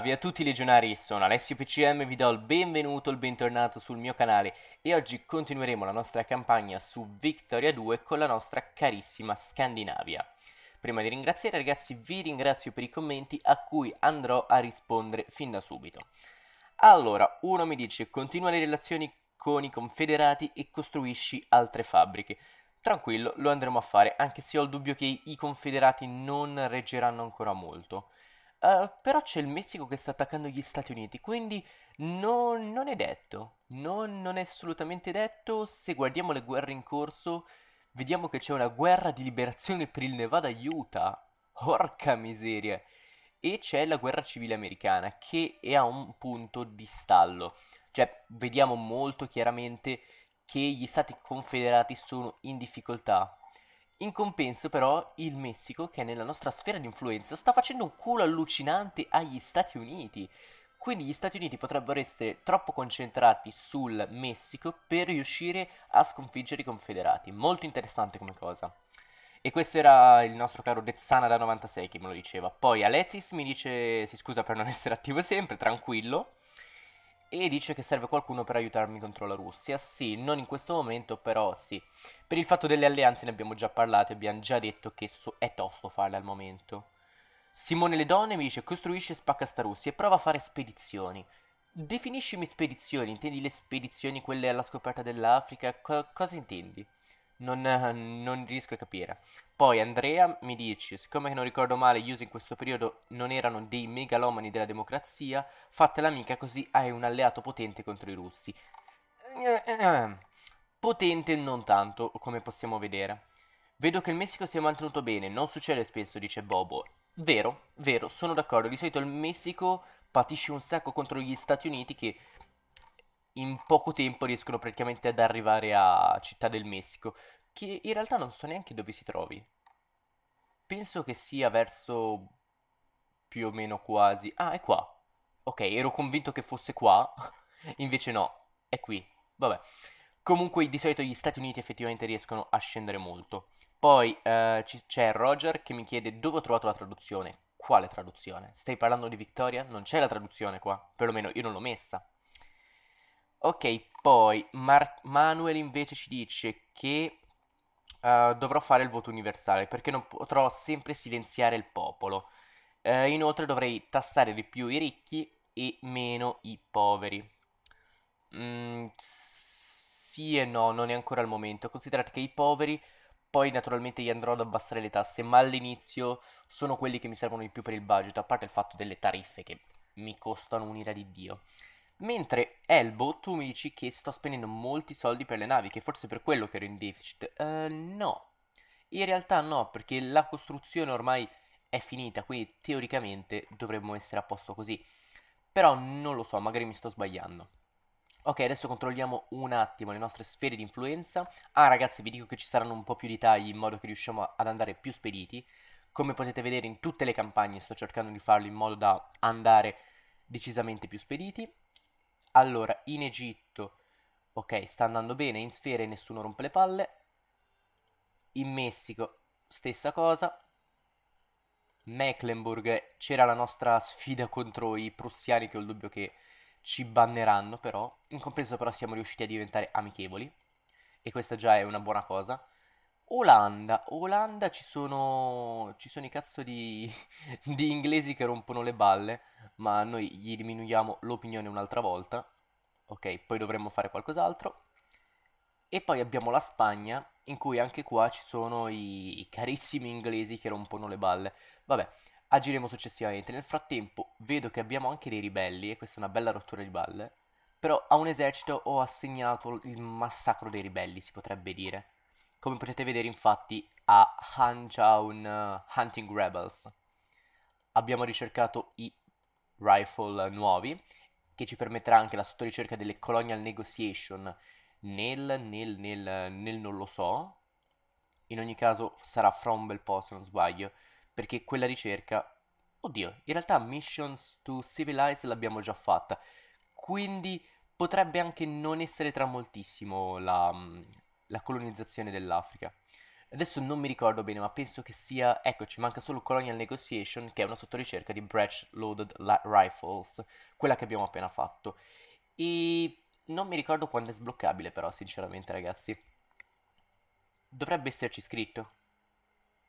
Bravi a tutti legionari, sono Alessio PCM, vi do il benvenuto, il bentornato sul mio canale e oggi continueremo la nostra campagna su Victoria 2 con la nostra carissima Scandinavia. Prima di ringraziare ragazzi vi ringrazio per i commenti a cui andrò a rispondere fin da subito. Allora, uno mi dice continua le relazioni con i confederati e costruisci altre fabbriche. Tranquillo, lo andremo a fare, anche se ho il dubbio che i confederati non reggeranno ancora molto. Eh, però c'è il Messico che sta attaccando gli Stati Uniti, quindi non, non è detto, non, non, è assolutamente detto. Se guardiamo le guerre in corso, vediamo che c'è una guerra di liberazione per il Nevada Utah. Porca miseria! E c'è la guerra civile americana che è a un punto di stallo. Cioè, vediamo molto chiaramente che gli stati confederati sono in difficoltà in compenso però il Messico, che è nella nostra sfera di influenza, sta facendo un culo allucinante agli Stati Uniti. Quindi gli Stati Uniti potrebbero essere troppo concentrati sul Messico per riuscire a sconfiggere i confederati. Molto interessante come cosa. E questo era il nostro caro Dezzana da 96 che me lo diceva. Poi Alexis mi dice, si scusa per non essere attivo sempre, tranquillo e dice che serve qualcuno per aiutarmi contro la Russia. Sì, non in questo momento, però sì. Per il fatto delle alleanze ne abbiamo già parlato e abbiamo già detto che so- è tosto farle al momento. Simone Le Donne mi dice Costruisci e spacca sta Russia e prova a fare spedizioni. Definiscimi spedizioni, intendi le spedizioni quelle alla scoperta dell'Africa? Co- cosa intendi? non, eh, non, riesco a capire. Poi Andrea mi dice, siccome che non ricordo male, gli usi in questo periodo non erano dei megalomani della democrazia, fatela mica così hai un alleato potente contro i russi. Eh, eh, potente non tanto, come possiamo vedere. Vedo che il Messico si è mantenuto bene, non succede spesso, dice Bobo. Vero, vero, sono d'accordo. Di solito il Messico patisce un sacco contro gli Stati Uniti che in poco tempo riescono praticamente ad arrivare a Città del Messico, che in realtà non so neanche dove si trovi. Penso che sia verso più o meno quasi... Ah, è qua. Ok, ero convinto che fosse qua, invece no, è qui. Vabbè. Comunque di solito gli Stati Uniti effettivamente riescono a scendere molto. Poi eh, c'è Roger che mi chiede dove ho trovato la traduzione. Quale traduzione? Stai parlando di Victoria? Non c'è la traduzione qua, perlomeno io non l'ho messa. Ok, poi Mar- Manuel invece ci dice che uh, dovrò fare il voto universale perché non potrò sempre silenziare il popolo. Uh, inoltre dovrei tassare di più i ricchi e meno i poveri. Mm, sì e no, non è ancora il momento. Considerate che i poveri poi naturalmente gli andrò ad abbassare le tasse, ma all'inizio sono quelli che mi servono di più per il budget, a parte il fatto delle tariffe che mi costano un'ira di Dio. Mentre Elbo, tu mi dici che sto spendendo molti soldi per le navi, che forse è per quello che ero in deficit. Uh, no, in realtà no, perché la costruzione ormai è finita, quindi teoricamente dovremmo essere a posto così. Però non lo so, magari mi sto sbagliando. Ok, adesso controlliamo un attimo le nostre sfere di influenza. Ah ragazzi, vi dico che ci saranno un po' più di tagli in modo che riusciamo ad andare più spediti. Come potete vedere in tutte le campagne sto cercando di farlo in modo da andare decisamente più spediti. Allora, in Egitto, ok, sta andando bene, in sfere nessuno rompe le palle. In Messico, stessa cosa. Mecklenburg, c'era la nostra sfida contro i prussiani che ho il dubbio che ci banneranno però. In compenso però siamo riusciti a diventare amichevoli e questa già è una buona cosa. Olanda, Olanda ci sono, ci sono i cazzo di, di inglesi che rompono le balle, ma noi gli diminuiamo l'opinione un'altra volta. Ok, poi dovremmo fare qualcos'altro. E poi abbiamo la Spagna, in cui anche qua ci sono i, i, carissimi inglesi che rompono le balle. Vabbè, agiremo successivamente. Nel frattempo vedo che abbiamo anche dei ribelli, e questa è una bella rottura di balle. Però a un esercito ho assegnato il massacro dei ribelli, si potrebbe dire come potete vedere infatti a Huntown eh, Hunting Rebels. Abbiamo ricercato i rifle nuovi che ci permetterà anche la sottoricerca delle colonial negotiation nel, nel, nel, nel non lo so. In ogni caso sarà fra un bel po' se non sbaglio, perché quella ricerca... Oddio, in realtà Missions to Civilize l'abbiamo già fatta, quindi potrebbe anche non essere tra moltissimo la, mm, la colonizzazione dell'Africa. Adesso non mi ricordo bene, ma penso che sia. Eccoci, manca solo Colonial Negotiation, che è una sottoricerca di Breach Loaded Rifles, quella che abbiamo appena fatto. E non mi ricordo quando è sbloccabile, però, sinceramente, ragazzi. Dovrebbe esserci scritto.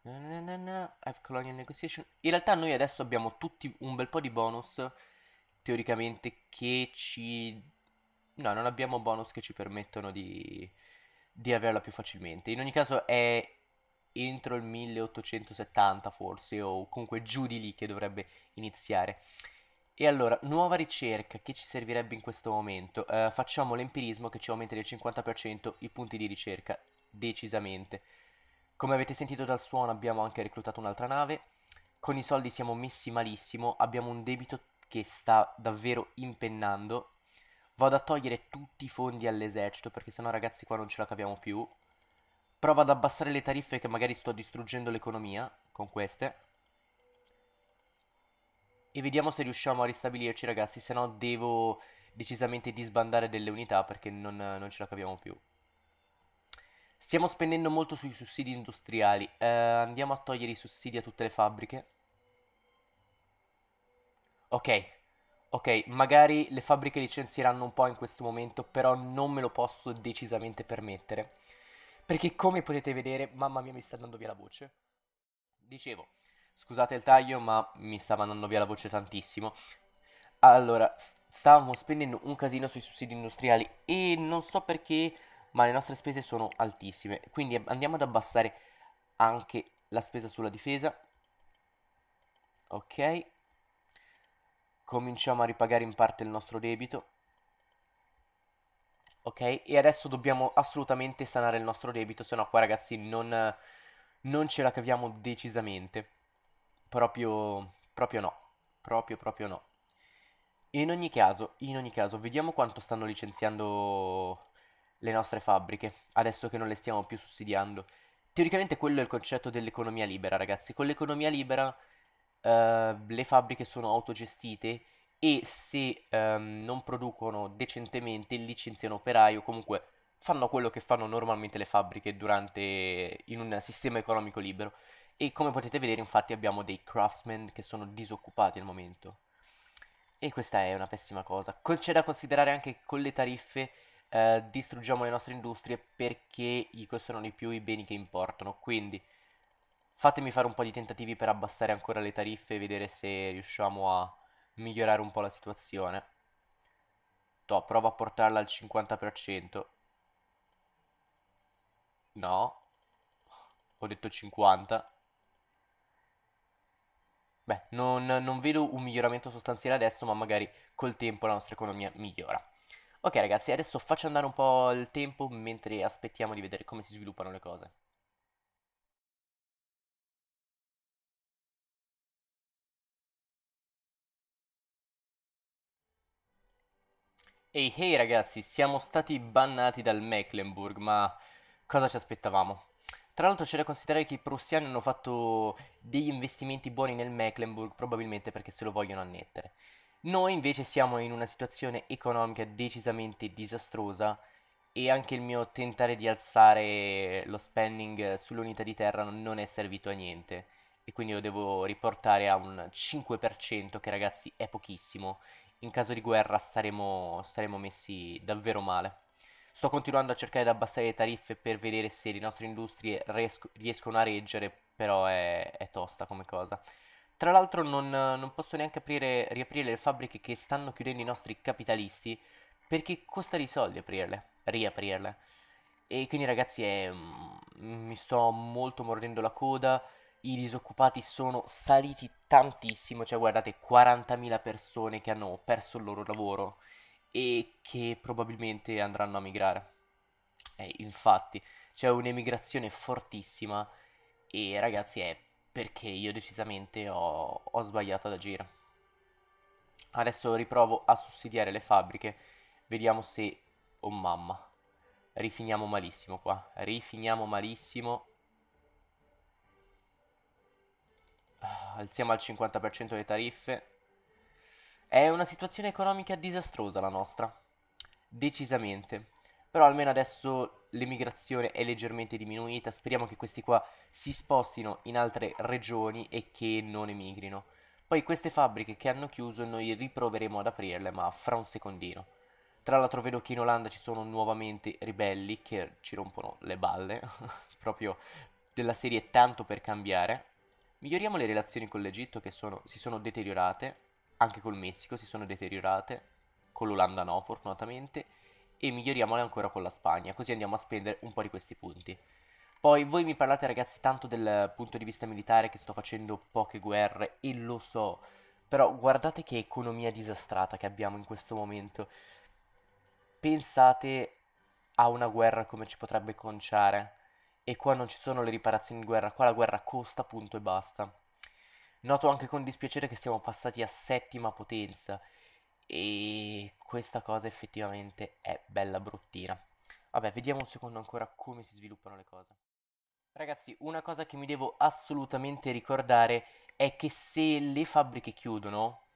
Na na na I've Colonial Negotiation. In realtà, noi adesso abbiamo tutti un bel po' di bonus. Teoricamente, che ci. No, non abbiamo bonus che ci permettono di di averla più facilmente. In ogni caso è entro il 1870 forse o comunque giù di lì che dovrebbe iniziare. E allora, nuova ricerca che ci servirebbe in questo momento? Eh, facciamo l'empirismo che ci aumenta del 50% i punti di ricerca, decisamente. Come avete sentito dal suono abbiamo anche reclutato un'altra nave, con i soldi siamo messi malissimo, abbiamo un debito che sta davvero impennando Vado a togliere tutti i fondi all'esercito perché sennò ragazzi qua non ce la caviamo più. Provo ad abbassare le tariffe che magari sto distruggendo l'economia con queste. E vediamo se riusciamo a ristabilirci ragazzi, se no devo decisamente disbandare delle unità perché non, non ce la caviamo più. Stiamo spendendo molto sui sussidi industriali, eh, andiamo a togliere i sussidi a tutte le fabbriche. Ok, Ok, magari le fabbriche licenzieranno un po' in questo momento, però non me lo posso decisamente permettere. Perché come potete vedere, mamma mia mi sta andando via la voce. Dicevo, scusate il taglio, ma mi stava andando via la voce tantissimo. Allora, stavamo spendendo un casino sui sussidi industriali e non so perché, ma le nostre spese sono altissime. Quindi andiamo ad abbassare anche la spesa sulla difesa. Ok, cominciamo a ripagare in parte il nostro debito. Ok? E adesso dobbiamo assolutamente sanare il nostro debito, se no qua ragazzi non, non ce la caviamo decisamente. Proprio, proprio no. Proprio, proprio no. In ogni caso, in ogni caso, vediamo quanto stanno licenziando le nostre fabbriche, adesso che non le stiamo più sussidiando. Teoricamente quello è il concetto dell'economia libera, ragazzi. Con l'economia libera Ehm, le fabbriche sono autogestite e se um, non producono decentemente licenziano operai o comunque fanno quello che fanno normalmente le fabbriche durante, in un sistema economico libero. E come potete vedere infatti abbiamo dei craftsmen che sono disoccupati al momento. E questa è una pessima cosa. C'è da considerare anche che con le tariffe eh, distruggiamo le nostre industrie perché gli costano di più i beni che importano. Quindi fatemi fare un po' di tentativi per abbassare ancora le tariffe e vedere se riusciamo a migliorare un po' la situazione. Toh, provo a portarla al 50%. No. Ho detto 50. Beh, non, non vedo un miglioramento sostanziale adesso, ma magari col tempo la nostra economia migliora. Ok ragazzi, adesso faccio andare un po' il tempo mentre aspettiamo di vedere come si sviluppano le cose. Ehi hey, hey ragazzi, siamo stati bannati dal Mecklenburg, ma cosa ci aspettavamo? Tra l'altro c'è da considerare che i prussiani hanno fatto degli investimenti buoni nel Mecklenburg, probabilmente perché se lo vogliono annettere. Noi invece siamo in una situazione economica decisamente disastrosa e anche il mio tentare di alzare lo spending sull'unità di terra non è servito a niente e quindi lo devo riportare a un 5% che ragazzi è pochissimo in caso di guerra saremo, saremo messi davvero male. Sto continuando a cercare di abbassare le tariffe per vedere se le nostre industrie riesco, riescono a reggere, però è, è, tosta come cosa. Tra l'altro non, non posso neanche aprire, riaprire le fabbriche che stanno chiudendo i nostri capitalisti, perché costa dei soldi aprirle, riaprirle. E quindi ragazzi eh, mi sto molto mordendo la coda, i disoccupati sono saliti tantissimo, cioè guardate 40.000 persone che hanno perso il loro lavoro e che probabilmente andranno a migrare. Eh, infatti c'è un'emigrazione fortissima e ragazzi è perché io decisamente ho, ho sbagliato ad agire. Adesso riprovo a sussidiare le fabbriche, vediamo se... Oh mamma, rifiniamo malissimo qua, rifiniamo malissimo Ah, alziamo al 50% le tariffe. È una situazione economica disastrosa la nostra. Decisamente. Però almeno adesso l'emigrazione è leggermente diminuita. Speriamo che questi qua si spostino in altre regioni e che non emigrino. Poi queste fabbriche che hanno chiuso noi riproveremo ad aprirle, ma fra un secondino. Tra l'altro vedo che in Olanda ci sono nuovamente ribelli che ci rompono le balle, proprio della serie tanto per cambiare. Miglioriamo le relazioni con l'Egitto che sono, si sono deteriorate, anche col Messico si sono deteriorate, con l'Olanda no fortunatamente, e miglioriamole ancora con la Spagna, così andiamo a spendere un po' di questi punti. Poi voi mi parlate ragazzi tanto del punto di vista militare che sto facendo poche guerre e lo so, però guardate che economia disastrata che abbiamo in questo momento. Pensate a una guerra come ci potrebbe conciare e qua non ci sono le riparazioni di guerra, qua la guerra costa, punto e basta. Noto anche con dispiacere che siamo passati a settima potenza e questa cosa effettivamente è bella bruttina. Vabbè, vediamo un secondo ancora come si sviluppano le cose. Ragazzi, una cosa che mi devo assolutamente ricordare è che se le fabbriche chiudono,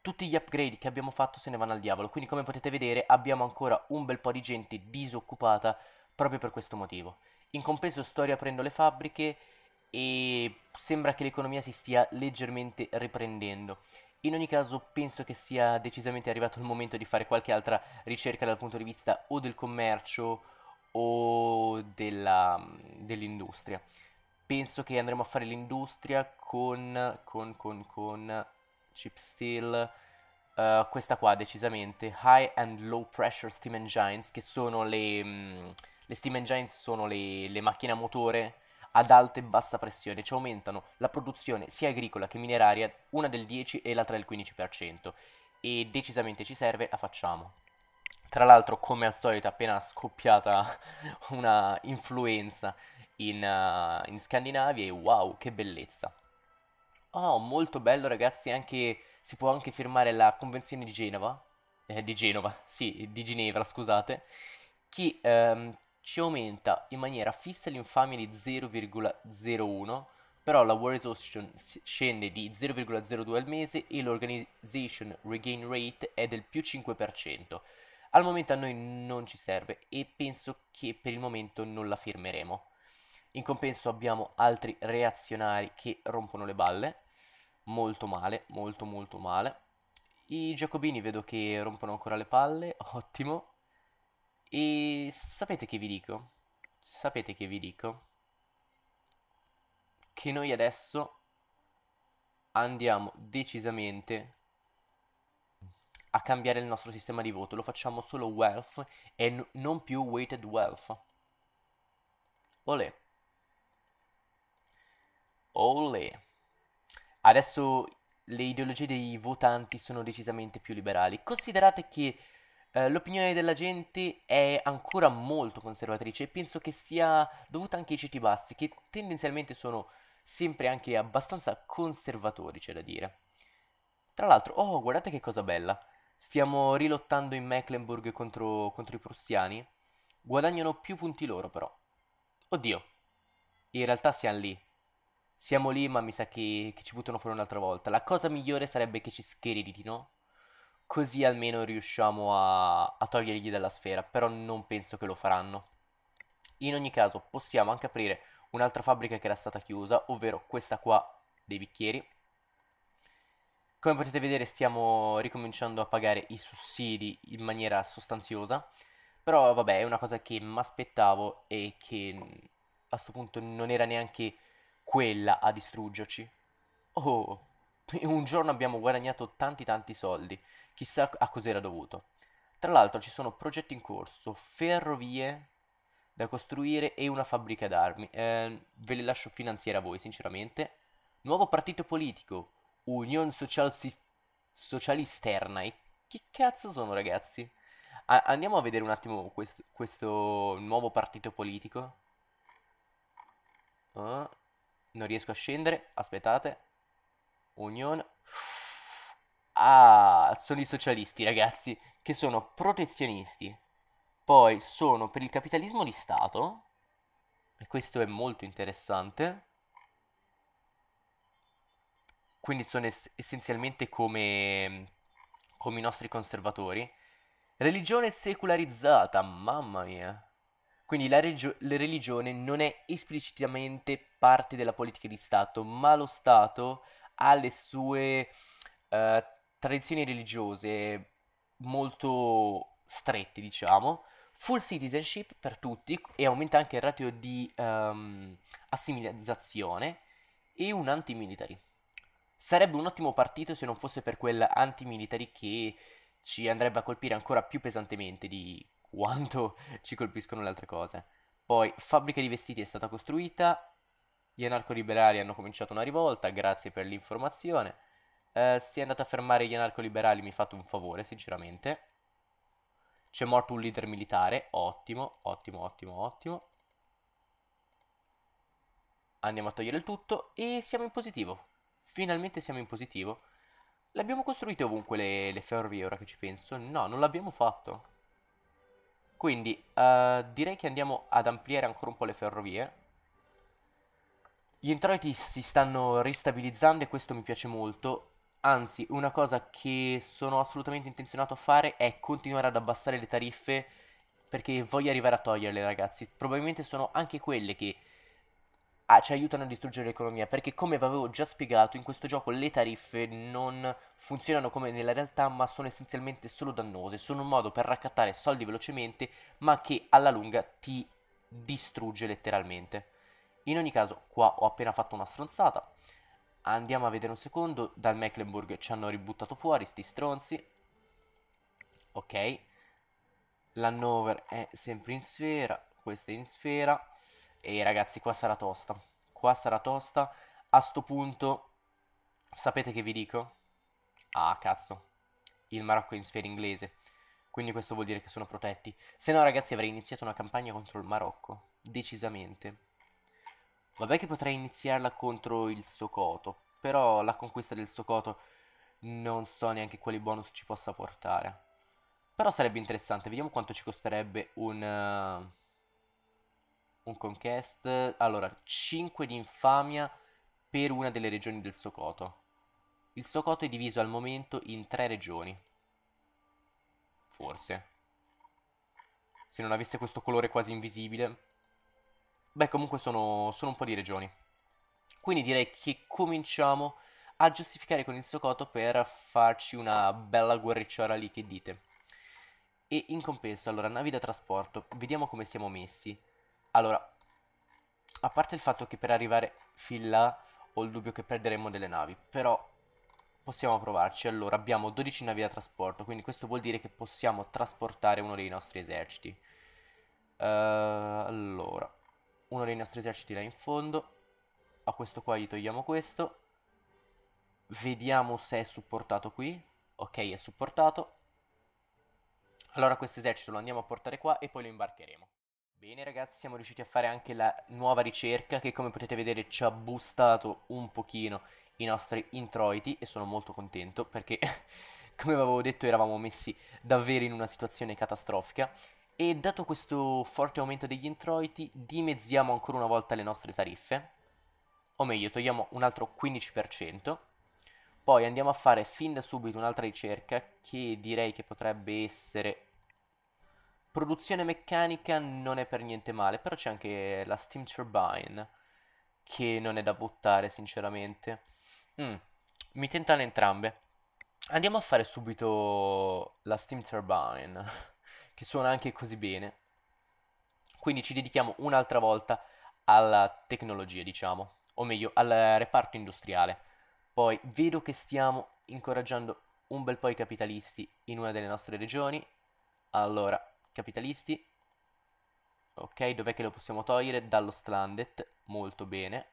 tutti gli upgrade che abbiamo fatto se ne vanno al diavolo. Quindi come potete vedere abbiamo ancora un bel po' di gente disoccupata proprio per questo motivo. In compenso sto riaprendo le fabbriche e sembra che l'economia si stia leggermente riprendendo. In ogni caso penso che sia decisamente arrivato il momento di fare qualche altra ricerca dal punto di vista o del commercio o mm, dell'industria. penso che andremo a fare l'industria con, con, con, con chip steel, uh, questa qua decisamente, high and low pressure steam engines, che sono le... Mh, mm, le steam engines sono le, le macchine a motore ad alta e bassa pressione, ci cioè aumentano la produzione sia agricola che mineraria, una del 10 e l'altra del 15%, e decisamente ci serve, la facciamo. Tra l'altro, come al solito, appena scoppiata una influenza in, uh, in Scandinavia, e wow, che bellezza! Oh, molto bello ragazzi, anche, si può anche firmare la Convenzione di Genova, eh, di Genova, sì, di Ginevra, scusate, che ehm, ci aumenta in maniera fissa l'infamia di 0,01, però la war exhaustion scende di 0,02 al mese e l'organization regain rate è del più 5%. Al momento a noi non ci serve e penso che per il momento non la firmeremo. In compenso abbiamo altri reazionari che rompono le balle, molto male, molto molto male. I giacobini vedo che rompono ancora le palle, ottimo. E sapete che vi dico? Sapete che vi dico? Che noi adesso andiamo decisamente a cambiare il nostro sistema di voto. Lo facciamo solo wealth e non più weighted wealth. Olè. Olè. Adesso le ideologie dei votanti sono decisamente più liberali. Considerate che eh, l'opinione della gente è ancora molto conservatrice e penso che sia dovuta anche ai ceti bassi, che tendenzialmente sono sempre anche abbastanza conservatori, c'è da dire. Tra l'altro, oh, guardate che cosa bella. Stiamo rilottando in Mecklenburg contro, contro i prussiani. Guadagnano più punti loro, però. Oddio. In realtà siamo lì. Siamo lì, ma mi sa che, che ci buttano fuori un'altra volta. La cosa migliore sarebbe che ci scheriditino così almeno riusciamo a, a togliergli dalla sfera, però non penso che lo faranno. In ogni caso possiamo anche aprire un'altra fabbrica che era stata chiusa, ovvero questa qua dei bicchieri. Come potete vedere stiamo ricominciando a pagare i sussidi in maniera sostanziosa, però vabbè è una cosa che mi aspettavo e che mm, a questo punto non era neanche quella a distruggerci. Oh, un giorno abbiamo guadagnato tanti tanti soldi, chissà a cos'era dovuto. Tra l'altro ci sono progetti in corso, ferrovie da costruire e una fabbrica d'armi. Eh, ve le lascio finanziare a voi, sinceramente. Nuovo partito politico, Union Socialisterna. E che cazzo sono, ragazzi? A andiamo a vedere un attimo questo, questo nuovo partito politico. Uh, non riesco a scendere, aspettate. Union ah, sono i socialisti, ragazzi, che sono protezionisti. Poi sono per il capitalismo di Stato, e questo è molto interessante. Quindi sono es- essenzialmente come, come i nostri conservatori. Religione secolarizzata, mamma mia. Quindi la, la, religione non è esplicitamente parte della politica di Stato, ma lo Stato le sue eh, tradizioni religiose molto strette, diciamo. Full citizenship per tutti e aumenta anche il ratio di um, ehm, assimilazione e un anti-military. Sarebbe un ottimo partito se non fosse per quel anti-military che ci andrebbe a colpire ancora più pesantemente di quanto ci colpiscono le altre cose. Poi, fabbrica di vestiti è stata costruita, gli anarco-liberali hanno cominciato una rivolta, grazie per l'informazione. Eh, si è a fermare gli anarco-liberali, mi fate un favore, sinceramente. C'è morto un leader militare, ottimo, ottimo, ottimo, ottimo. Andiamo a togliere il tutto e siamo in positivo. Finalmente siamo in positivo. L'abbiamo costruite ovunque le, le, ferrovie, ora che ci penso? No, non l'abbiamo fatto. Quindi, uh, direi che andiamo ad ampliare ancora un po' le ferrovie. Gli introiti si stanno ristabilizzando e questo mi piace molto. Anzi, una cosa che sono assolutamente intenzionato a fare è continuare ad abbassare le tariffe perché voglio arrivare a toglierle, ragazzi. Probabilmente sono anche quelle che ah, ci aiutano a distruggere l'economia, perché come vi avevo già spiegato, in questo gioco le tariffe non funzionano come nella realtà, ma sono essenzialmente solo dannose, sono un modo per raccattare soldi velocemente, ma che alla lunga ti distrugge letteralmente. In ogni caso, qua ho appena fatto una stronzata. Andiamo a vedere un secondo. Dal Mecklenburg ci hanno ributtato fuori, sti stronzi. Ok. L'Hannover è sempre in sfera. Questa è in sfera. E ragazzi, qua sarà tosta. Qua sarà tosta. A sto punto, sapete che vi dico? Ah, cazzo. Il Marocco è in sfera inglese. Quindi questo vuol dire che sono protetti. Se no, ragazzi, avrei iniziato una campagna contro il Marocco. Decisamente. Vabbè che potrei iniziarla contro il Sokoto, però la conquista del Sokoto non so neanche quali bonus ci possa portare. Però sarebbe interessante, vediamo quanto ci costerebbe un, uh, un conquest. Allora, 5 di infamia per una delle regioni del Sokoto. Il Sokoto è diviso al momento in 3 regioni. Forse. Se non avesse questo colore quasi invisibile, Beh, comunque sono, sono un po' di regioni. Quindi direi che cominciamo a giustificare con il Sokoto per farci una bella guerricciola lì che dite. E in compenso, allora, navi da trasporto, vediamo come siamo messi. Allora, a parte il fatto che per arrivare fin là ho il dubbio che perderemo delle navi, però possiamo provarci. Allora, abbiamo 12 navi da trasporto, quindi questo vuol dire che possiamo trasportare uno dei nostri eserciti. Uh, allora, uno dei nostri eserciti là in fondo. A questo qua gli togliamo questo. Vediamo se è supportato qui. Ok, è supportato. Allora questo esercito lo andiamo a portare qua e poi lo imbarcheremo. Bene ragazzi, siamo riusciti a fare anche la nuova ricerca che come potete vedere ci ha boostato un pochino i nostri introiti e sono molto contento perché come avevo detto eravamo messi davvero in una situazione catastrofica e dato questo forte aumento degli introiti, dimezziamo ancora una volta le nostre tariffe, o meglio, togliamo un altro 15%. Poi andiamo a fare fin da subito un'altra ricerca che direi che potrebbe essere produzione meccanica non è per niente male, però c'è anche la steam turbine che non è da buttare sinceramente. Mm, mi tentano entrambe. Andiamo a fare subito la steam turbine che suona anche così bene. Quindi ci dedichiamo un'altra volta alla tecnologia, diciamo, o meglio al reparto industriale. Poi vedo che stiamo incoraggiando un bel po' i capitalisti in una delle nostre regioni. Allora, capitalisti. Ok, dov'è che lo possiamo togliere? Dallo Stlandet. molto bene.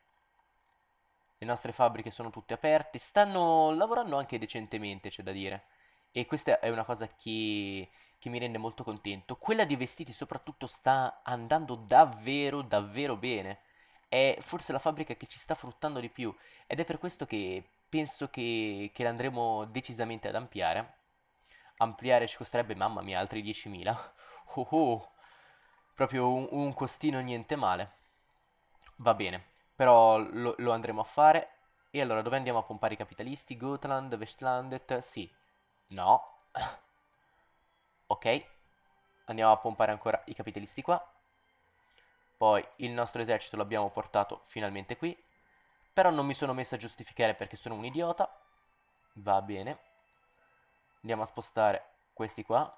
Le nostre fabbriche sono tutte aperte, stanno lavorando anche decentemente, c'è da dire. E questa è una cosa che che mi rende molto contento. Quella di vestiti soprattutto sta andando davvero, davvero bene. È forse la fabbrica che ci sta fruttando di più ed è per questo che penso che, che l'andremo decisamente ad ampliare. Ampliare ci costerebbe, mamma mia, altri 10.000. Oh oh, proprio un, un costino niente male. Va bene, però lo, lo andremo a fare. E allora dove andiamo a pompare i capitalisti? Gotland, Westlandet? Sì. No. Ok, andiamo a pompare ancora i capitalisti qua. Poi il nostro esercito l'abbiamo portato finalmente qui. Però non mi sono messo a giustificare perché sono un idiota. Va bene. Andiamo a spostare questi qua.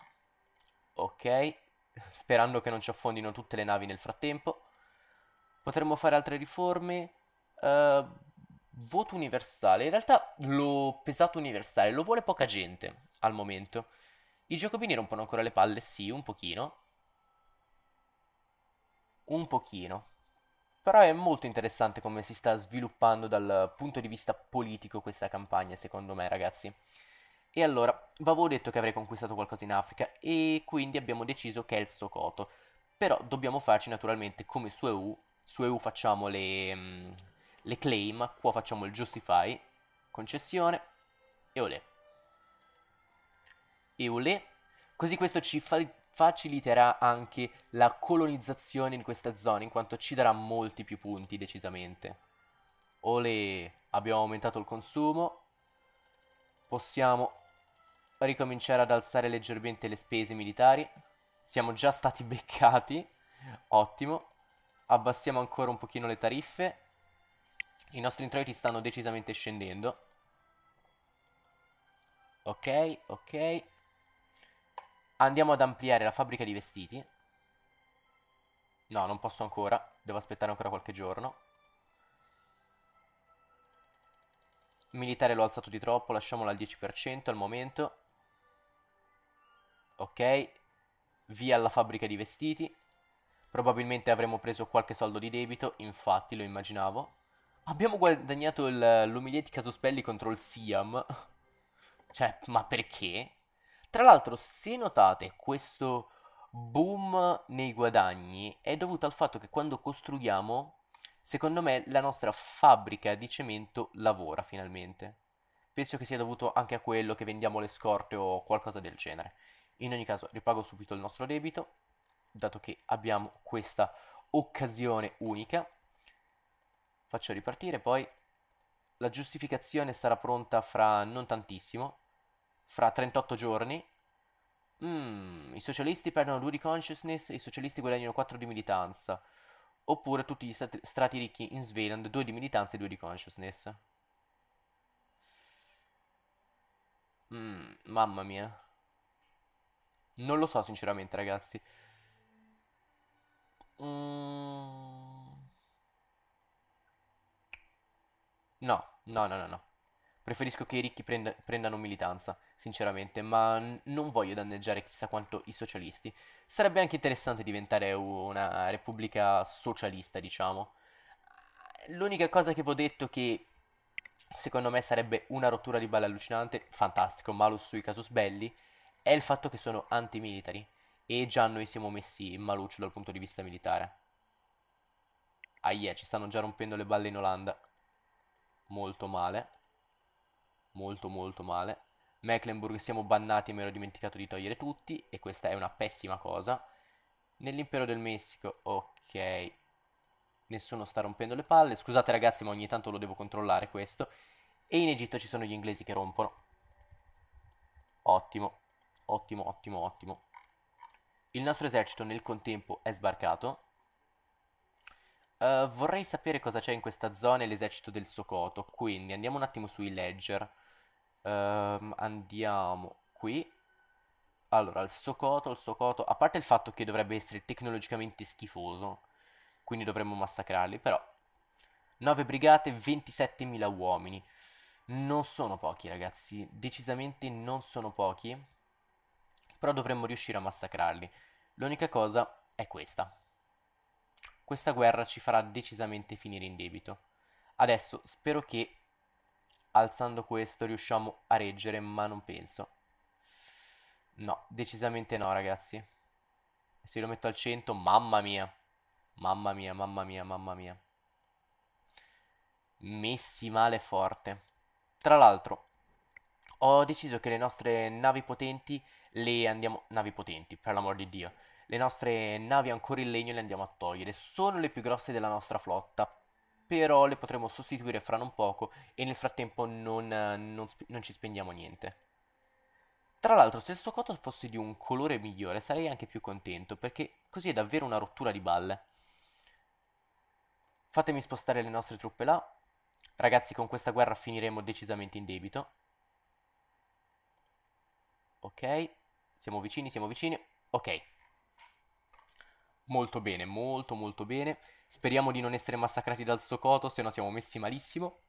Ok. Sperando che non ci affondino tutte le navi nel frattempo. Potremmo fare altre riforme. Uh, voto universale. In realtà lo pesato universale lo vuole poca gente al momento. I giacobini rompono ancora le palle? Sì, un pochino. Un pochino. Però è molto interessante come si sta sviluppando dal punto di vista politico questa campagna, secondo me, ragazzi. E allora, avevo detto che avrei conquistato qualcosa in Africa e quindi abbiamo deciso che è il Sokoto. Però dobbiamo farci naturalmente come su EU, su EU facciamo le, mm, le claim, qua facciamo il justify, concessione e olè e così questo ci fa- faciliterà anche la colonizzazione in questa zona, in quanto ci darà molti più punti decisamente. Olè, abbiamo aumentato il consumo, possiamo ricominciare ad alzare leggermente le spese militari, siamo già stati beccati, ottimo, abbassiamo ancora un pochino le tariffe, i nostri introiti stanno decisamente scendendo. Ok, ok. Andiamo ad ampliare la fabbrica di vestiti. No, non posso ancora. Devo aspettare ancora qualche giorno. Militare l'ho alzato di troppo, lasciamolo al 10% al momento. Ok. Via alla fabbrica di vestiti. Probabilmente avremo preso qualche soldo di debito, infatti lo immaginavo. Abbiamo guadagnato l'umilietti casospelli contro il Siam. cioè, ma perché? Tra l'altro, se notate questo boom nei guadagni è dovuto al fatto che quando costruiamo, secondo me, la nostra fabbrica di cemento lavora finalmente. Penso che sia dovuto anche a quello che vendiamo le scorte o qualcosa del genere. In ogni caso, ripago subito il nostro debito, dato che abbiamo questa occasione unica. Faccio ripartire, poi la giustificazione sarà pronta fra non tantissimo, fra 38 giorni. Mm, I socialisti perdono 2 di consciousness, e i socialisti guadagnano 4 di militanza. Oppure tutti gli stati, strati ricchi in Svealand, 2 di militanza e 2 di consciousness. Mm, mamma mia. Non lo so sinceramente ragazzi. Mm... No, no, no, no, no. Preferisco che i ricchi prenda- prendano militanza, sinceramente, ma n- non voglio danneggiare chissà quanto i socialisti. Sarebbe anche interessante diventare una repubblica socialista, diciamo. L'unica cosa che vi ho detto che secondo me sarebbe una rottura di balle allucinante, fantastico, malus sui casus belli, è il fatto che sono antimilitari. E già noi siamo messi in maluccio dal punto di vista militare. Aia, ah, yeah, ci stanno già rompendo le balle in Olanda. Molto male molto molto male. Mecklenburg siamo bannati e mi ero dimenticato di togliere tutti e questa è una pessima cosa. Nell'impero del Messico, ok, nessuno sta rompendo le palle. Scusate ragazzi ma ogni tanto lo devo controllare questo. E in Egitto ci sono gli inglesi che rompono. Ottimo, ottimo, ottimo, ottimo. Il nostro esercito nel contempo è sbarcato Ehm, vorrei sapere cosa c'è in questa zona e l'esercito del Sokoto, quindi andiamo un attimo sui ledger. Uh, andiamo qui. Allora, il Sokoto, il Sokoto, a parte il fatto che dovrebbe essere tecnologicamente schifoso, quindi dovremmo massacrarli, però 9 brigate, 27.000 uomini. Non sono pochi, ragazzi, decisamente non sono pochi, però dovremmo riuscire a massacrarli. L'unica cosa è questa. Questa guerra ci farà decisamente finire in debito. Adesso spero che alzando questo riusciamo a reggere, ma non penso. No, decisamente no, ragazzi. Se lo metto al 100, mamma mia. Mamma mia, mamma mia, mamma mia. Messi male forte. Tra l'altro, ho deciso che le nostre navi potenti le andiamo... Navi potenti, per l'amor di Dio le nostre navi ancora in legno le andiamo a togliere. Sono le più grosse della nostra flotta, però le potremo sostituire fra non poco e nel frattempo non, non, non ci spendiamo niente. Tra l'altro se il Sokoto fosse di un colore migliore sarei anche più contento perché così è davvero una rottura di balle. Fatemi spostare le nostre truppe là. Ragazzi con questa guerra finiremo decisamente in debito. Ok, siamo vicini, siamo vicini. Ok, molto bene, molto molto bene. Speriamo di non essere massacrati dal Sokoto, se no siamo messi malissimo.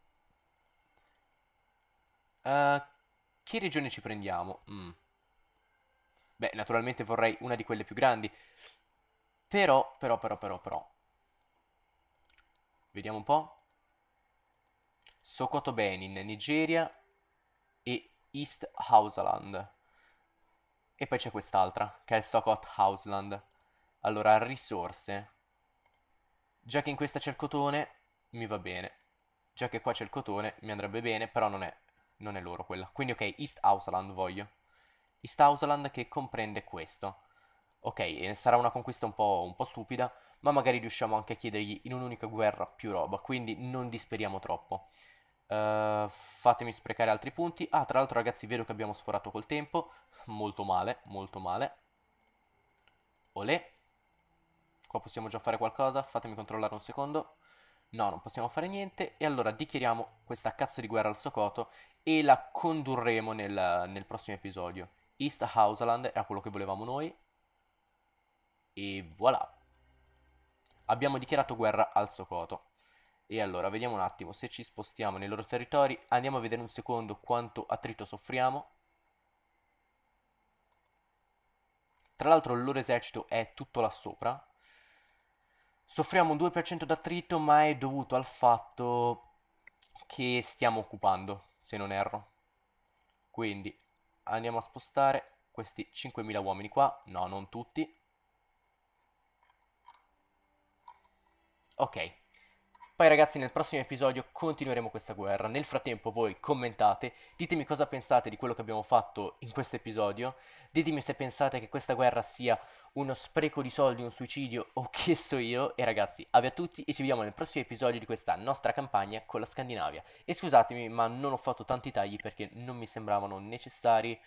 Uh, che regione ci prendiamo? Mm. Beh, naturalmente vorrei una di quelle più grandi. Però, però, però, però, però. Vediamo un po'. Sokoto Benin, Nigeria e East Hausaland. E poi c'è quest'altra, che è il Sokot Houseland. Allora, risorse. Già che in questa c'è il cotone, mi va bene. Già che qua c'è il cotone, mi andrebbe bene, però non è, non è loro quella. Quindi ok, East Hausaland voglio. East Hausaland che comprende questo. Ok, sarà una conquista un po', un po', stupida, ma magari riusciamo anche a chiedergli in un'unica guerra più roba, quindi non disperiamo troppo. Uh, fatemi sprecare altri punti. Ah, tra l'altro ragazzi, vedo che abbiamo sforato col tempo. Molto male, molto male. Olè. Qua possiamo già fare qualcosa, fatemi controllare un secondo. No, non possiamo fare niente e allora dichiariamo questa cazzo di guerra al Sokoto e la condurremo nel, nel prossimo episodio. East Houseland era quello che volevamo noi. E voilà. Abbiamo dichiarato guerra al Sokoto. E allora, vediamo un attimo, se ci spostiamo nei loro territori, andiamo a vedere un secondo quanto attrito soffriamo. Tra l'altro il loro esercito è tutto là sopra, Soffriamo un 2% d'attrito, ma è dovuto al fatto che stiamo occupando, se non erro. Quindi andiamo a spostare questi 5.000 uomini qua. No, non tutti. Ok. Poi ragazzi nel prossimo episodio continueremo questa guerra. Nel frattempo voi commentate, ditemi cosa pensate di quello che abbiamo fatto in questo episodio, ditemi se pensate che questa guerra sia uno spreco di soldi, un suicidio o che so io. E ragazzi, ave a tutti e ci vediamo nel prossimo episodio di questa nostra campagna con la Scandinavia. E scusatemi ma non ho fatto tanti tagli perché non mi sembravano necessari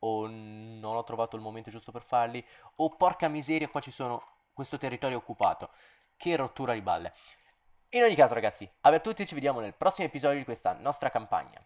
o non ho trovato il momento giusto per farli o porca miseria qua ci sono questo territorio occupato. Che rottura di balle. In ogni caso ragazzi, a tutti e ci vediamo nel prossimo episodio di questa nostra campagna.